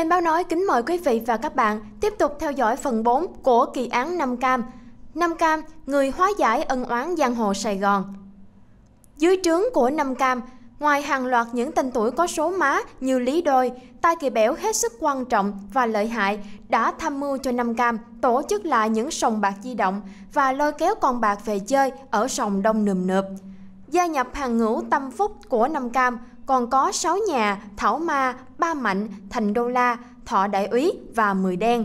Kênh Báo Nói kính mời quý vị và các bạn tiếp tục theo dõi phần 4 của kỳ án Nam Cam. Nam Cam, người hóa giải ân oán giang hồ Sài Gòn. Dưới trướng của Nam Cam, ngoài hàng loạt những tên tuổi có số má như Lý Đôi, Tai Kỳ Bẻo hết sức quan trọng và lợi hại đã tham mưu cho Nam Cam tổ chức lại những sòng bạc di động và lôi kéo con bạc về chơi ở sòng đông nườm nượp. Gia nhập hàng ngũ tâm phúc của Nam Cam còn có 6 nhà Thảo Ma, Ba Mạnh, Thành Đô La, Thọ Đại Úy và Mười Đen.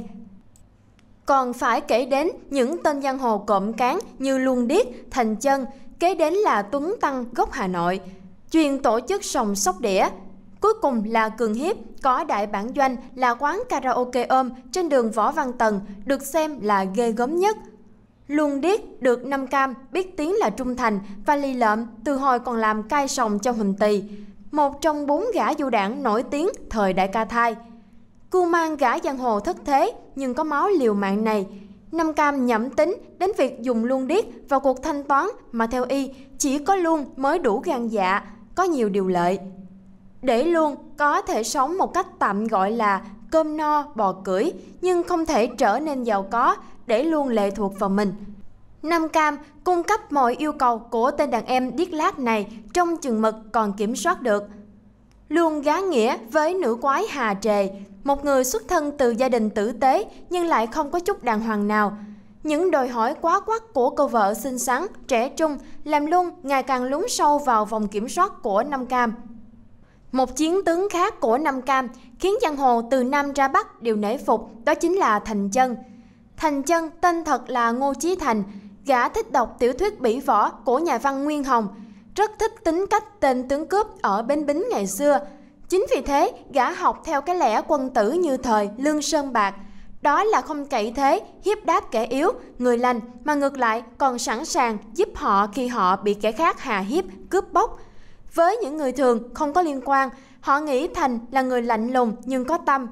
Còn phải kể đến những tên giang hồ cộm cán như Luân điết Thành Chân, kế đến là Tuấn Tăng gốc Hà Nội, chuyên tổ chức sòng sóc đĩa. Cuối cùng là Cường Hiếp có đại bản doanh là quán karaoke ôm trên đường Võ Văn Tần được xem là ghê gớm nhất – Luôn điếc được năm Cam biết tiếng là trung thành và lì lợm từ hồi còn làm cai sòng cho Huỳnh Tỳ, một trong bốn gã du đảng nổi tiếng thời đại ca thai. Cưu mang gã giang hồ thất thế nhưng có máu liều mạng này, Năm Cam nhẩm tính đến việc dùng luôn điếc vào cuộc thanh toán mà theo y chỉ có luôn mới đủ gan dạ, có nhiều điều lợi. Để luôn có thể sống một cách tạm gọi là cơm no bò cưỡi nhưng không thể trở nên giàu có để luôn lệ thuộc vào mình. Nam Cam cung cấp mọi yêu cầu của tên đàn em điếc lát này trong chừng mực còn kiểm soát được. Luôn gá nghĩa với nữ quái Hà Trề, một người xuất thân từ gia đình tử tế nhưng lại không có chút đàng hoàng nào. Những đòi hỏi quá quắt của cô vợ xinh xắn, trẻ trung làm luôn ngày càng lún sâu vào vòng kiểm soát của Nam Cam. Một chiến tướng khác của Nam Cam khiến giang hồ từ Nam ra Bắc đều nể phục, đó chính là Thành Chân. Thành chân tên thật là Ngô Chí Thành, gã thích đọc tiểu thuyết bỉ võ của nhà văn Nguyên Hồng, rất thích tính cách tên tướng cướp ở bên Bính ngày xưa. Chính vì thế, gã học theo cái lẽ quân tử như thời Lương Sơn Bạc, đó là không cậy thế, hiếp đáp kẻ yếu, người lành, mà ngược lại còn sẵn sàng giúp họ khi họ bị kẻ khác hà hiếp, cướp bóc. Với những người thường không có liên quan, họ nghĩ Thành là người lạnh lùng nhưng có tâm.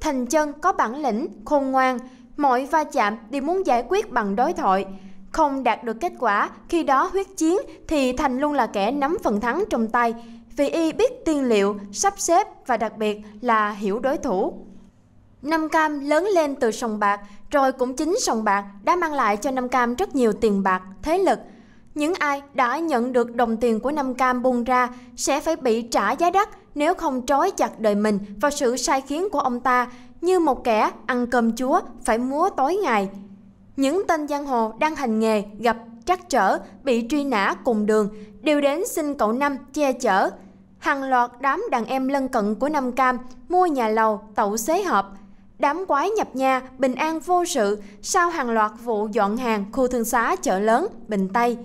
Thành chân có bản lĩnh, khôn ngoan, mọi va chạm đều muốn giải quyết bằng đối thoại. Không đạt được kết quả, khi đó huyết chiến thì Thành luôn là kẻ nắm phần thắng trong tay, vì y biết tiên liệu, sắp xếp và đặc biệt là hiểu đối thủ. Nam Cam lớn lên từ sòng bạc, rồi cũng chính sòng bạc đã mang lại cho Nam Cam rất nhiều tiền bạc, thế lực. Những ai đã nhận được đồng tiền của Nam Cam bung ra sẽ phải bị trả giá đắt nếu không trói chặt đời mình vào sự sai khiến của ông ta như một kẻ ăn cơm chúa phải múa tối ngày. Những tên giang hồ đang hành nghề gặp trắc trở, bị truy nã cùng đường, đều đến xin cậu Năm che chở. Hàng loạt đám đàn em lân cận của năm Cam mua nhà lầu, tậu xế họp. Đám quái nhập nhà, bình an vô sự sau hàng loạt vụ dọn hàng khu thương xá chợ lớn, Bình Tây,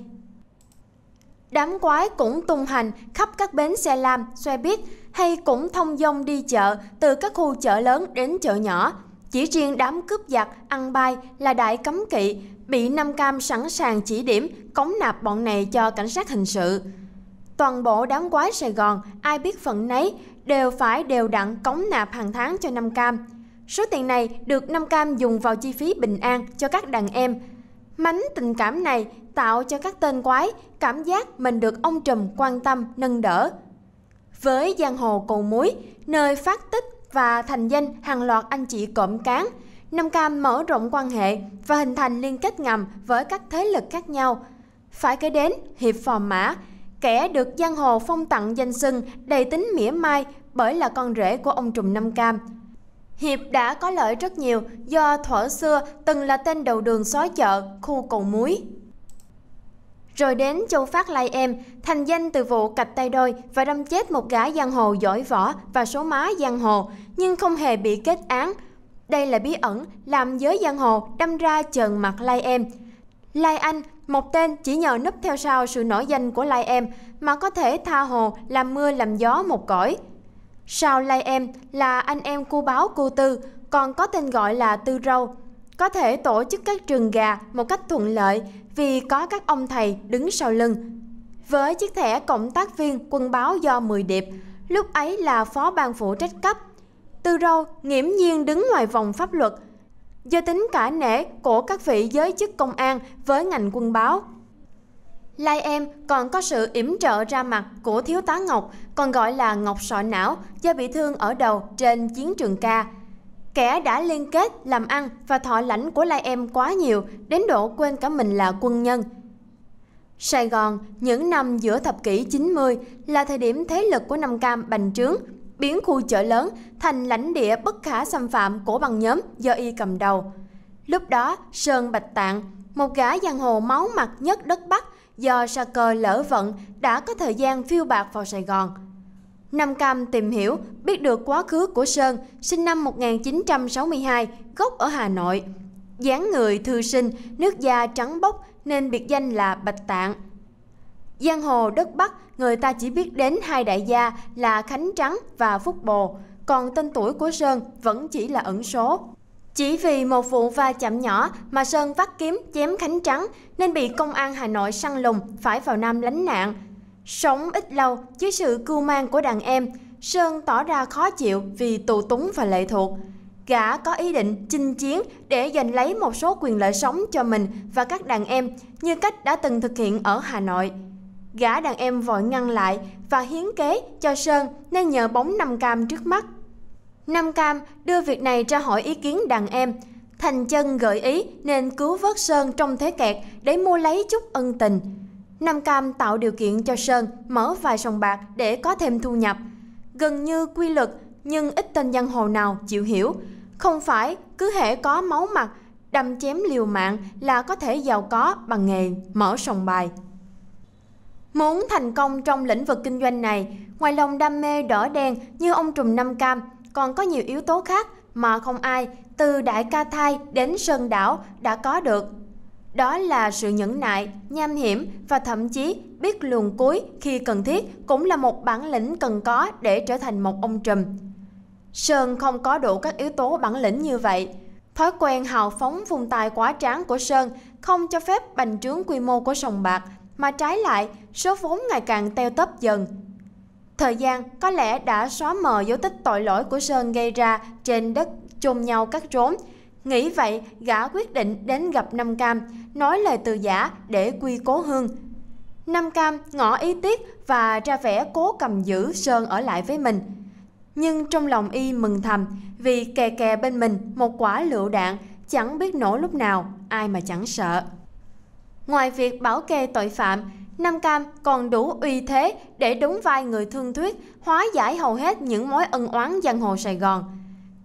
Đám quái cũng tung hành khắp các bến xe lam, xe buýt hay cũng thông dong đi chợ từ các khu chợ lớn đến chợ nhỏ. Chỉ riêng đám cướp giặc, ăn bay là đại cấm kỵ, bị Nam Cam sẵn sàng chỉ điểm cống nạp bọn này cho cảnh sát hình sự. Toàn bộ đám quái Sài Gòn, ai biết phận nấy, đều phải đều đặn cống nạp hàng tháng cho Nam Cam. Số tiền này được Nam Cam dùng vào chi phí bình an cho các đàn em. Mánh tình cảm này tạo cho các tên quái cảm giác mình được ông trùm quan tâm nâng đỡ. Với giang hồ cầu muối, nơi phát tích và thành danh hàng loạt anh chị cộm cán, Nam Cam mở rộng quan hệ và hình thành liên kết ngầm với các thế lực khác nhau. Phải kể đến Hiệp Phò Mã, kẻ được giang hồ phong tặng danh xưng đầy tính mỉa mai bởi là con rể của ông Trùm Nam Cam. Hiệp đã có lợi rất nhiều do thuở xưa từng là tên đầu đường xói chợ, khu cầu muối. Rồi đến Châu Phát Lai Em, thành danh từ vụ cạch tay đôi và đâm chết một gã giang hồ giỏi võ và số má giang hồ, nhưng không hề bị kết án. Đây là bí ẩn làm giới giang hồ đâm ra trần mặt Lai Em. Lai Anh, một tên chỉ nhờ núp theo sau sự nổi danh của Lai Em mà có thể tha hồ làm mưa làm gió một cõi. Sau Lai Em là anh em cu báo cu tư, còn có tên gọi là Tư Râu, có thể tổ chức các trường gà một cách thuận lợi vì có các ông thầy đứng sau lưng. Với chiếc thẻ cộng tác viên quân báo do Mười Điệp, lúc ấy là phó ban phụ trách cấp, Từ Râu nghiễm nhiên đứng ngoài vòng pháp luật, do tính cả nể của các vị giới chức công an với ngành quân báo. Lai em còn có sự yểm trợ ra mặt của thiếu tá Ngọc, còn gọi là Ngọc sọ não, do bị thương ở đầu trên chiến trường ca. Kẻ đã liên kết, làm ăn và thọ lãnh của lai em quá nhiều, đến độ quên cả mình là quân nhân. Sài Gòn, những năm giữa thập kỷ 90 là thời điểm thế lực của Nam Cam bành trướng, biến khu chợ lớn thành lãnh địa bất khả xâm phạm của băng nhóm do y cầm đầu. Lúc đó, Sơn Bạch Tạng, một gã giang hồ máu mặt nhất đất Bắc do sa cơ lỡ vận đã có thời gian phiêu bạc vào Sài Gòn – Nam Cam tìm hiểu, biết được quá khứ của Sơn, sinh năm 1962, gốc ở Hà Nội. dáng người thư sinh, nước da trắng bóc nên biệt danh là Bạch Tạng. Giang hồ đất Bắc, người ta chỉ biết đến hai đại gia là Khánh Trắng và Phúc Bồ, còn tên tuổi của Sơn vẫn chỉ là ẩn số. Chỉ vì một vụ va chạm nhỏ mà Sơn vắt kiếm chém Khánh Trắng nên bị công an Hà Nội săn lùng phải vào Nam lánh nạn – Sống ít lâu dưới sự cưu mang của đàn em, Sơn tỏ ra khó chịu vì tù túng và lệ thuộc. Gã có ý định chinh chiến để giành lấy một số quyền lợi sống cho mình và các đàn em như cách đã từng thực hiện ở Hà Nội. Gã đàn em vội ngăn lại và hiến kế cho Sơn nên nhờ bóng Nam Cam trước mắt. Nam Cam đưa việc này ra hỏi ý kiến đàn em. Thành chân gợi ý nên cứu vớt Sơn trong thế kẹt để mua lấy chút ân tình. Nam Cam tạo điều kiện cho Sơn mở vài sòng bạc để có thêm thu nhập. Gần như quy luật nhưng ít tên giang hồ nào chịu hiểu. Không phải cứ hệ có máu mặt, đâm chém liều mạng là có thể giàu có bằng nghề mở sòng bài. Muốn thành công trong lĩnh vực kinh doanh này, ngoài lòng đam mê đỏ đen như ông Trùm Nam Cam, còn có nhiều yếu tố khác mà không ai từ đại ca thai đến sơn đảo đã có được đó là sự nhẫn nại, nham hiểm và thậm chí biết luồn cuối khi cần thiết cũng là một bản lĩnh cần có để trở thành một ông trùm. Sơn không có đủ các yếu tố bản lĩnh như vậy. Thói quen hào phóng vùng tài quá tráng của Sơn không cho phép bành trướng quy mô của sòng bạc, mà trái lại, số vốn ngày càng teo tấp dần. Thời gian có lẽ đã xóa mờ dấu tích tội lỗi của Sơn gây ra trên đất chôn nhau các rốn, Nghĩ vậy, gã quyết định đến gặp Nam Cam, nói lời từ giả để quy cố hương. Nam Cam ngỏ ý tiếc và ra vẻ cố cầm giữ Sơn ở lại với mình. Nhưng trong lòng y mừng thầm vì kè kè bên mình một quả lựu đạn chẳng biết nổ lúc nào, ai mà chẳng sợ. Ngoài việc bảo kê tội phạm, Nam Cam còn đủ uy thế để đúng vai người thương thuyết, hóa giải hầu hết những mối ân oán giang hồ Sài Gòn.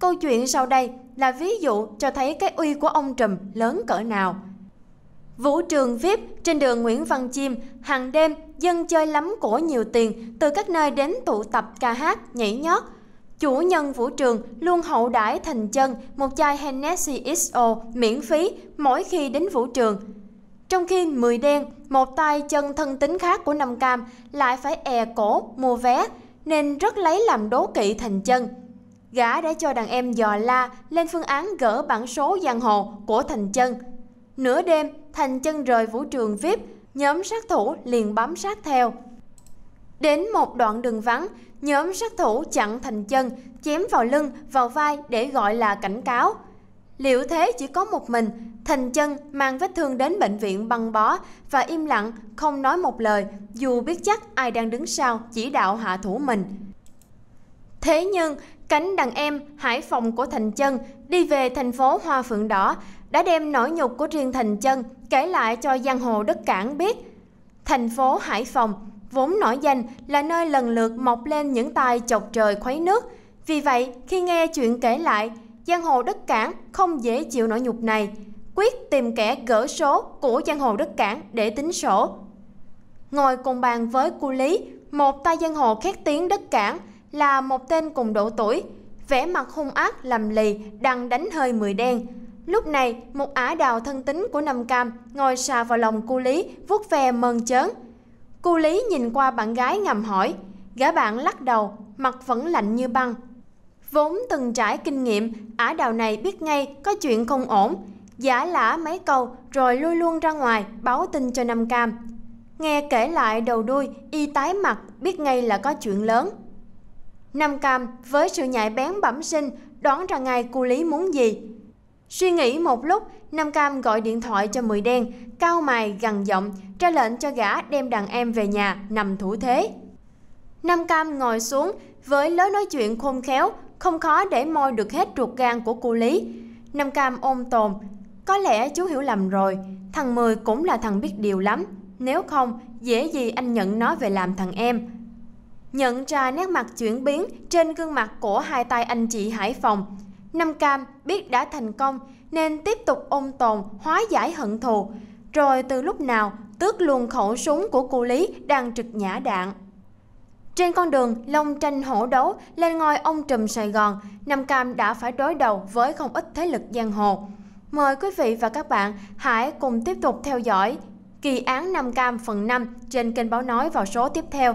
Câu chuyện sau đây là ví dụ cho thấy cái uy của ông Trùm lớn cỡ nào. Vũ trường VIP trên đường Nguyễn Văn Chim hàng đêm dân chơi lắm của nhiều tiền từ các nơi đến tụ tập ca hát, nhảy nhót. Chủ nhân vũ trường luôn hậu đãi thành chân một chai Hennessy XO miễn phí mỗi khi đến vũ trường. Trong khi mười đen, một tay chân thân tính khác của Năm Cam lại phải è e cổ mua vé nên rất lấy làm đố kỵ thành chân gã đã cho đàn em dò la lên phương án gỡ bản số giang hồ của Thành Chân. Nửa đêm, Thành Chân rời vũ trường VIP, nhóm sát thủ liền bám sát theo. Đến một đoạn đường vắng, nhóm sát thủ chặn Thành Chân, chém vào lưng, vào vai để gọi là cảnh cáo. Liệu thế chỉ có một mình, Thành Chân mang vết thương đến bệnh viện băng bó và im lặng, không nói một lời, dù biết chắc ai đang đứng sau chỉ đạo hạ thủ mình. Thế nhưng, cánh đàn em Hải Phòng của Thành Chân đi về thành phố Hoa Phượng Đỏ đã đem nỗi nhục của riêng Thành Chân kể lại cho giang hồ đất cảng biết. Thành phố Hải Phòng vốn nổi danh là nơi lần lượt mọc lên những tài chọc trời khuấy nước. Vì vậy, khi nghe chuyện kể lại, giang hồ đất cảng không dễ chịu nỗi nhục này, quyết tìm kẻ gỡ số của giang hồ đất cảng để tính sổ. Ngồi cùng bàn với cu lý, một tay giang hồ khét tiếng đất cảng – là một tên cùng độ tuổi, vẻ mặt hung ác lầm lì, đang đánh hơi mười đen. Lúc này, một ả đào thân tính của Nam Cam ngồi xà vào lòng cu Lý, vuốt ve mơn chớn. Cu Lý nhìn qua bạn gái ngầm hỏi, gã bạn lắc đầu, mặt vẫn lạnh như băng. Vốn từng trải kinh nghiệm, ả đào này biết ngay có chuyện không ổn, giả lả mấy câu rồi lui luôn ra ngoài báo tin cho Nam Cam. Nghe kể lại đầu đuôi, y tái mặt biết ngay là có chuyện lớn. Nam Cam với sự nhạy bén bẩm sinh đoán ra ngay cô Lý muốn gì. Suy nghĩ một lúc, Nam Cam gọi điện thoại cho Mười Đen, cao mày gằn giọng, ra lệnh cho gã đem đàn em về nhà nằm thủ thế. Nam Cam ngồi xuống với lối nói chuyện khôn khéo, không khó để moi được hết ruột gan của cô Lý. Nam Cam ôm tồn, có lẽ chú hiểu lầm rồi, thằng Mười cũng là thằng biết điều lắm, nếu không dễ gì anh nhận nó về làm thằng em nhận ra nét mặt chuyển biến trên gương mặt của hai tay anh chị Hải Phòng. Nam Cam biết đã thành công nên tiếp tục ôn tồn, hóa giải hận thù. Rồi từ lúc nào tước luôn khẩu súng của cô Lý đang trực nhã đạn. Trên con đường long tranh hổ đấu lên ngôi ông trùm Sài Gòn, Nam Cam đã phải đối đầu với không ít thế lực giang hồ. Mời quý vị và các bạn hãy cùng tiếp tục theo dõi kỳ án Nam Cam phần 5 trên kênh Báo Nói vào số tiếp theo.